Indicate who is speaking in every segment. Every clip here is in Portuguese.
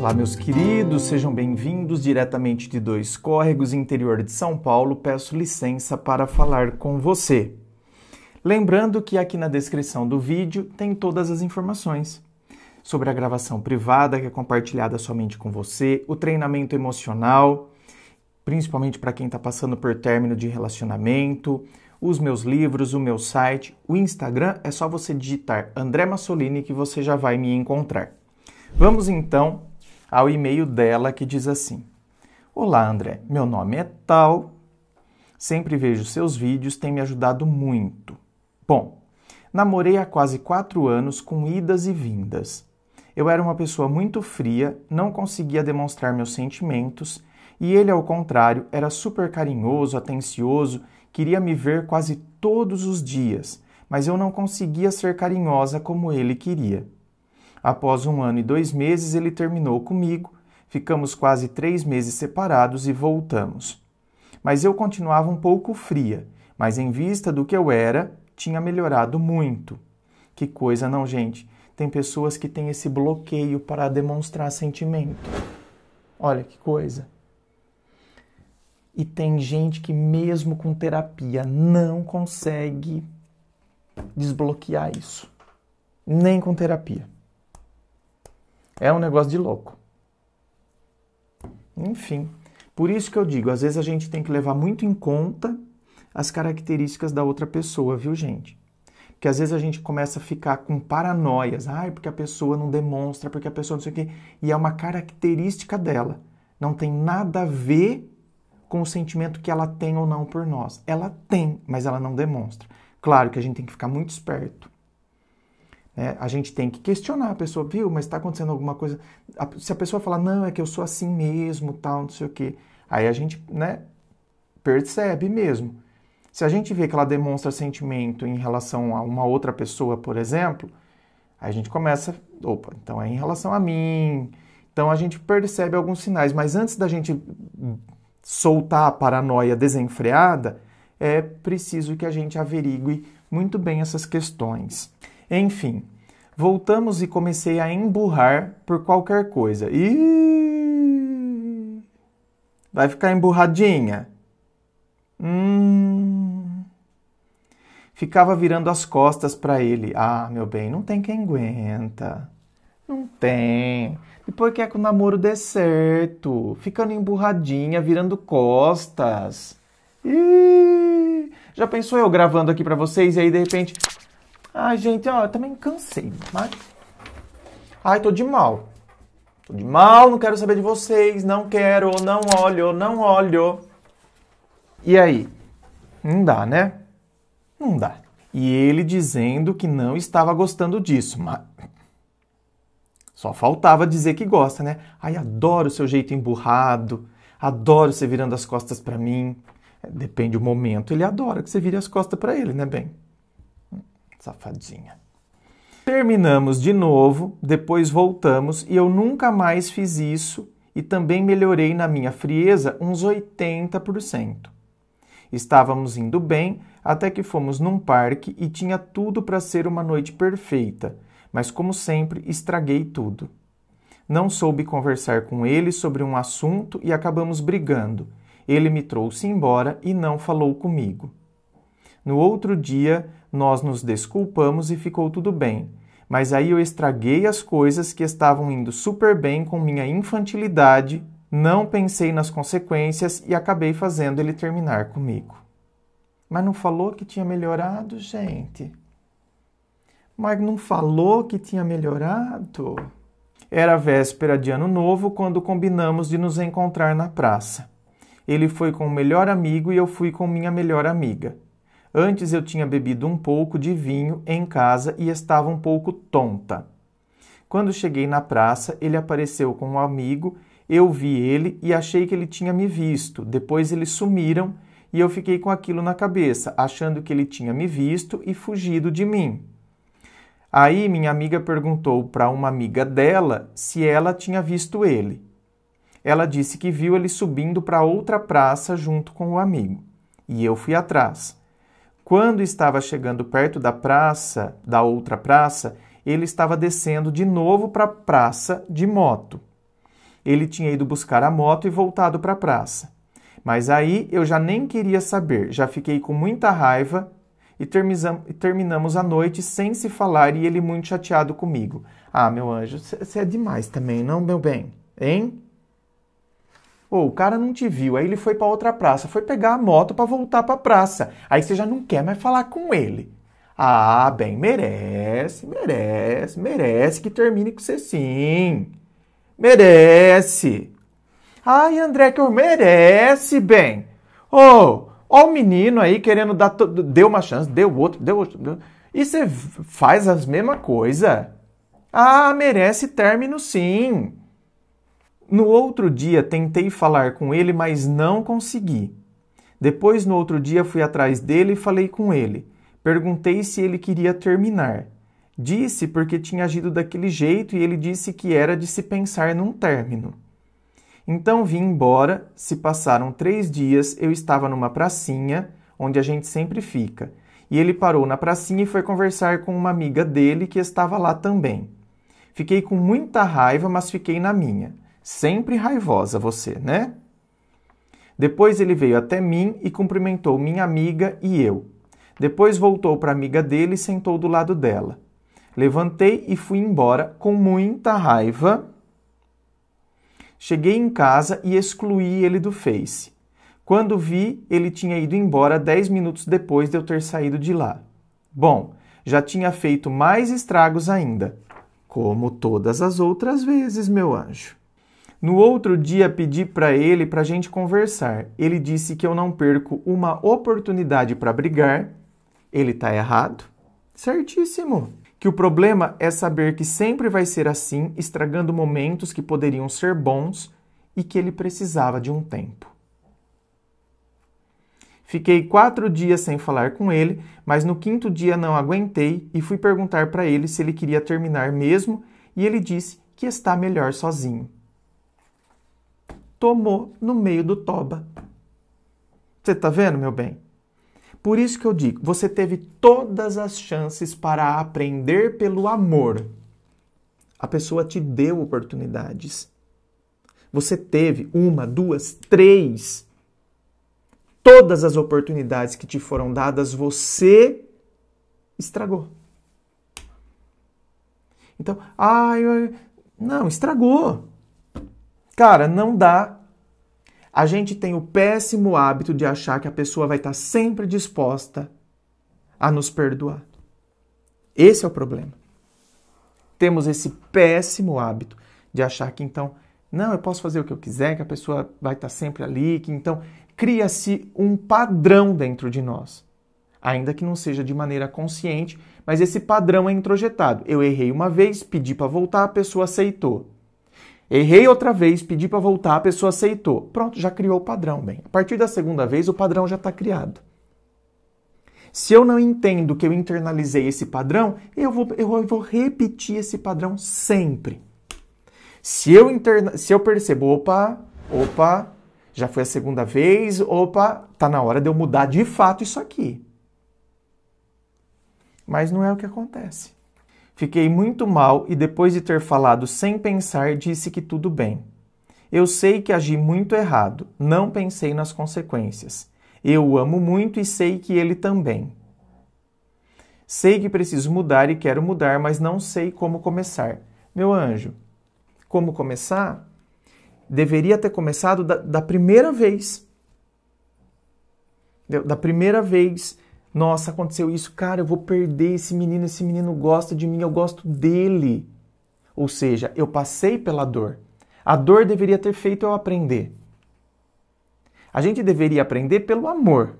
Speaker 1: Olá, meus queridos, sejam bem-vindos diretamente de Dois Córregos, interior de São Paulo. Peço licença para falar com você. Lembrando que aqui na descrição do vídeo tem todas as informações sobre a gravação privada que é compartilhada somente com você, o treinamento emocional, principalmente para quem está passando por término de relacionamento, os meus livros, o meu site, o Instagram, é só você digitar André Massolini que você já vai me encontrar. Vamos então ao e-mail dela que diz assim: Olá, André, meu nome é Tal, sempre vejo seus vídeos, tem me ajudado muito. Bom, namorei há quase quatro anos com idas e vindas. Eu era uma pessoa muito fria, não conseguia demonstrar meus sentimentos e ele, ao contrário, era super carinhoso, atencioso, queria me ver quase todos os dias, mas eu não conseguia ser carinhosa como ele queria. Após um ano e dois meses, ele terminou comigo, ficamos quase três meses separados e voltamos. Mas eu continuava um pouco fria, mas em vista do que eu era, tinha melhorado muito. Que coisa, não, gente? Tem pessoas que têm esse bloqueio para demonstrar sentimento. Olha que coisa. E tem gente que, mesmo com terapia, não consegue desbloquear isso. Nem com terapia. É um negócio de louco. Enfim, por isso que eu digo, às vezes a gente tem que levar muito em conta as características da outra pessoa, viu, gente? Porque às vezes a gente começa a ficar com paranoias, ai, porque a pessoa não demonstra, porque a pessoa não sei o quê, e é uma característica dela. Não tem nada a ver com o sentimento que ela tem ou não por nós. Ela tem, mas ela não demonstra. Claro que a gente tem que ficar muito esperto né? a gente tem que questionar a pessoa, viu, mas está acontecendo alguma coisa. se a pessoa falar, não, é que eu sou assim mesmo, tal, não sei o quê, aí a gente né, percebe mesmo. Se a gente vê que ela demonstra sentimento em relação a uma outra pessoa, por exemplo, aí a gente começa, opa, então é em relação a mim. Então a gente percebe alguns sinais, mas antes da gente soltar a paranoia desenfreada, é preciso que a gente averigue muito bem essas questões. Enfim, voltamos e comecei a emburrar por qualquer coisa. E vai ficar emburradinha. Hum. Ficava virando as costas para ele. Ah, meu bem, não tem quem aguenta. Não tem. Depois quer que é o namoro dê certo, ficando emburradinha, virando costas. E já pensou eu gravando aqui para vocês e aí de repente Ai, gente, ó, eu também cansei, mas. Ai, tô de mal. Tô de mal, não quero saber de vocês, não quero, não olho, não olho. E aí? Não dá, né? Não dá. E ele dizendo que não estava gostando disso, mas. Só faltava dizer que gosta, né? Ai, adoro o seu jeito emburrado, adoro você virando as costas para mim. Depende do momento, ele adora que você vire as costas para ele, né, bem? Safadinha. Terminamos de novo, depois voltamos e eu nunca mais fiz isso e também melhorei na minha frieza uns 80%. Estávamos indo bem até que fomos num parque e tinha tudo para ser uma noite perfeita, mas como sempre estraguei tudo. Não soube conversar com ele sobre um assunto e acabamos brigando. Ele me trouxe embora e não falou comigo. No outro dia, nós nos desculpamos e ficou tudo bem. Mas aí eu estraguei as coisas que estavam indo super bem com minha infantilidade, não pensei nas consequências e acabei fazendo ele terminar comigo. Mas não falou que tinha melhorado, gente? Mas não falou que tinha melhorado? Era véspera de ano novo quando combinamos de nos encontrar na praça. Ele foi com o melhor amigo e eu fui com minha melhor amiga. Antes eu tinha bebido um pouco de vinho em casa e estava um pouco tonta. Quando cheguei na praça, ele apareceu com um amigo, eu vi ele e achei que ele tinha me visto. Depois eles sumiram e eu fiquei com aquilo na cabeça, achando que ele tinha me visto e fugido de mim. Aí minha amiga perguntou para uma amiga dela se ela tinha visto ele. Ela disse que viu ele subindo para outra praça junto com o amigo. E eu fui atrás. Quando estava chegando perto da praça, da outra praça, ele estava descendo de novo para a praça de moto. Ele tinha ido buscar a moto e voltado para a praça. Mas aí eu já nem queria saber, já fiquei com muita raiva e terminamos a noite sem se falar e ele muito chateado comigo. Ah, meu anjo, você é demais também, não, meu bem? Hein? Ou o cara não te viu, aí ele foi para outra praça, foi pegar a moto para voltar para a praça. Aí você já não quer mais falar com ele. Ah, bem, merece, merece, merece que termine com você sim. Merece. Ai, André, que eu merece, bem. Ô, oh, ó o menino aí querendo dar. Deu uma chance, deu outro, deu outro. Deu... E você faz as mesma coisa. Ah, merece término sim. No outro dia tentei falar com ele, mas não consegui. Depois, no outro dia, fui atrás dele e falei com ele. Perguntei se ele queria terminar. Disse porque tinha agido daquele jeito e ele disse que era de se pensar num término. Então vim embora. Se passaram três dias, eu estava numa pracinha, onde a gente sempre fica. E ele parou na pracinha e foi conversar com uma amiga dele que estava lá também. Fiquei com muita raiva, mas fiquei na minha sempre raivosa você, né? Depois ele veio até mim e cumprimentou minha amiga e eu. Depois voltou para a amiga dele e sentou do lado dela. Levantei e fui embora com muita raiva. Cheguei em casa e excluí ele do Face. Quando vi, ele tinha ido embora dez minutos depois de eu ter saído de lá. Bom, já tinha feito mais estragos ainda, como todas as outras vezes, meu anjo. No outro dia pedi para ele para a gente conversar. Ele disse que eu não perco uma oportunidade para brigar. Ele está errado? Certíssimo. Que o problema é saber que sempre vai ser assim, estragando momentos que poderiam ser bons e que ele precisava de um tempo. Fiquei quatro dias sem falar com ele, mas no quinto dia não aguentei e fui perguntar para ele se ele queria terminar mesmo e ele disse que está melhor sozinho tomou no meio do toba. Você está vendo, meu bem? Por isso que eu digo, você teve todas as chances para aprender pelo amor. A pessoa te deu oportunidades. Você teve uma, duas, três. Todas as oportunidades que te foram dadas, você estragou. Então, ai, ai não, estragou. Cara, não dá. A gente tem o péssimo hábito de achar que a pessoa vai estar sempre disposta a nos perdoar. Esse é o problema. Temos esse péssimo hábito de achar que então, não, eu posso fazer o que eu quiser, que a pessoa vai estar sempre ali, que então cria-se um padrão dentro de nós. Ainda que não seja de maneira consciente, mas esse padrão é introjetado. Eu errei uma vez, pedi para voltar, a pessoa aceitou. Errei outra vez, pedi para voltar, a pessoa aceitou. Pronto, já criou o padrão, bem. A partir da segunda vez, o padrão já está criado. Se eu não entendo que eu internalizei esse padrão, eu vou, eu vou repetir esse padrão sempre. Se eu, interna... Se eu percebo, opa, opa, já foi a segunda vez, opa, tá na hora de eu mudar de fato isso aqui. Mas não é o que acontece. Fiquei muito mal e depois de ter falado sem pensar, disse que tudo bem. Eu sei que agi muito errado, não pensei nas consequências. Eu o amo muito e sei que ele também. Sei que preciso mudar e quero mudar, mas não sei como começar. Meu anjo, como começar? Deveria ter começado da, da primeira vez. Da primeira vez nossa, aconteceu isso, cara, eu vou perder esse menino, esse menino gosta de mim, eu gosto dele. Ou seja, eu passei pela dor. A dor deveria ter feito eu aprender. A gente deveria aprender pelo amor.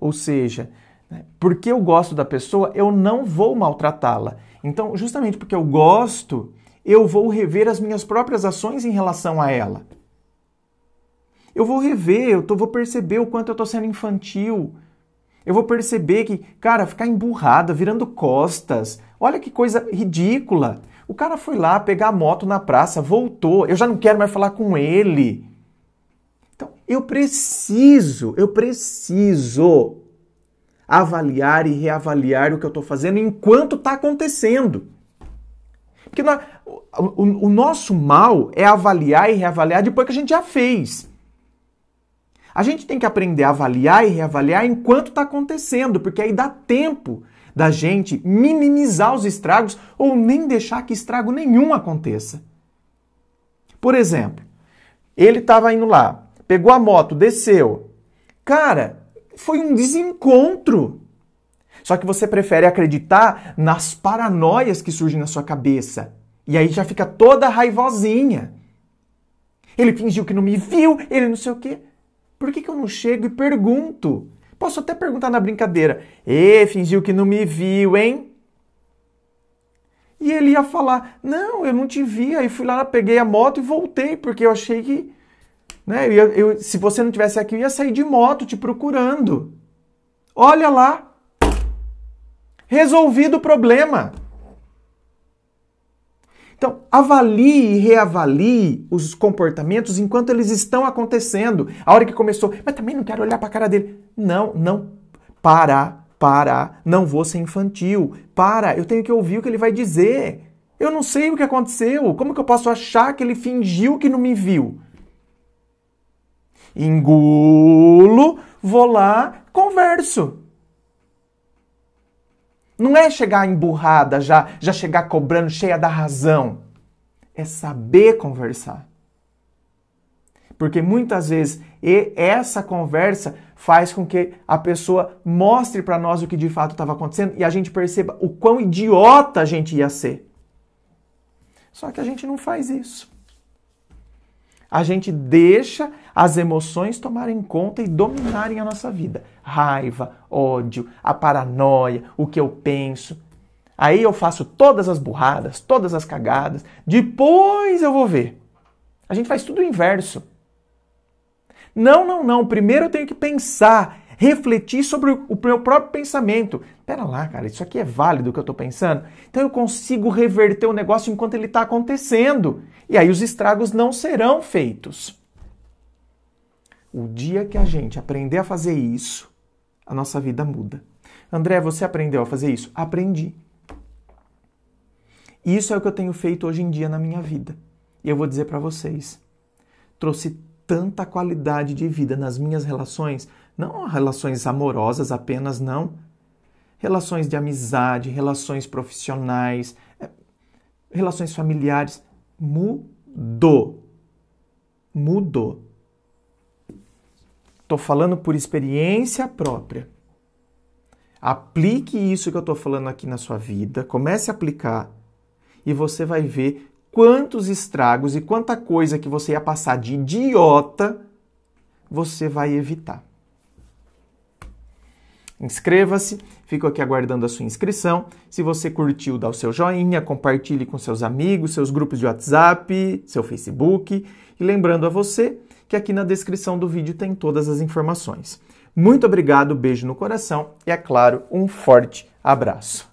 Speaker 1: Ou seja, né, porque eu gosto da pessoa, eu não vou maltratá-la. Então, justamente porque eu gosto, eu vou rever as minhas próprias ações em relação a ela. Eu vou rever, eu tô, vou perceber o quanto eu estou sendo infantil, eu vou perceber que, cara, ficar emburrada, virando costas. Olha que coisa ridícula. O cara foi lá pegar a moto na praça, voltou. Eu já não quero mais falar com ele. Então, eu preciso, eu preciso avaliar e reavaliar o que eu estou fazendo enquanto está acontecendo. Porque o, o, o nosso mal é avaliar e reavaliar depois que a gente já fez. A gente tem que aprender a avaliar e reavaliar enquanto está acontecendo, porque aí dá tempo da gente minimizar os estragos ou nem deixar que estrago nenhum aconteça. Por exemplo, ele estava indo lá, pegou a moto, desceu. Cara, foi um desencontro. Só que você prefere acreditar nas paranoias que surgem na sua cabeça. E aí já fica toda raivosinha. Ele fingiu que não me viu, ele não sei o quê. Por que, que eu não chego e pergunto? Posso até perguntar na brincadeira. E fingiu que não me viu, hein? E ele ia falar: Não, eu não te vi. Aí fui lá, peguei a moto e voltei, porque eu achei que. Né, eu, ia, eu se você não tivesse aqui, eu ia sair de moto te procurando. Olha lá. Resolvido o problema. Então, avalie e reavalie os comportamentos enquanto eles estão acontecendo. A hora que começou, mas também não quero olhar para a cara dele. Não, não. Parar, parar. Não vou ser infantil. Para, eu tenho que ouvir o que ele vai dizer. Eu não sei o que aconteceu. Como que eu posso achar que ele fingiu que não me viu? Engulo, vou lá, converso. Não é chegar emburrada já, já chegar cobrando, cheia da razão. É saber conversar. Porque muitas vezes essa conversa faz com que a pessoa mostre para nós o que de fato estava acontecendo e a gente perceba o quão idiota a gente ia ser. Só que a gente não faz isso. A gente deixa as emoções tomarem conta e dominarem a nossa vida. Raiva, ódio, a paranoia, o que eu penso. Aí eu faço todas as burradas, todas as cagadas, depois eu vou ver. A gente faz tudo o inverso. Não, não, não. Primeiro eu tenho que pensar, refletir sobre o meu próprio pensamento. Pera lá, cara, isso aqui é válido o que eu estou pensando? Então eu consigo reverter o negócio enquanto ele está acontecendo. E aí os estragos não serão feitos. O dia que a gente aprender a fazer isso, a nossa vida muda. André, você aprendeu a fazer isso? Aprendi. Isso é o que eu tenho feito hoje em dia na minha vida. E eu vou dizer para vocês, trouxe tanta qualidade de vida nas minhas relações, não relações amorosas apenas, não. Relações de amizade, relações profissionais, eh, relações familiares. Mudou. Mudou. Estou falando por experiência própria. Aplique isso que eu estou falando aqui na sua vida, comece a aplicar e você vai ver quantos estragos e quanta coisa que você ia passar de idiota você vai evitar. Inscreva-se, fico aqui aguardando a sua inscrição. Se você curtiu, dá o seu joinha, compartilhe com seus amigos, seus grupos de WhatsApp, seu Facebook. E lembrando a você que aqui na descrição do vídeo tem todas as informações. Muito obrigado, beijo no coração e, é claro, um forte abraço.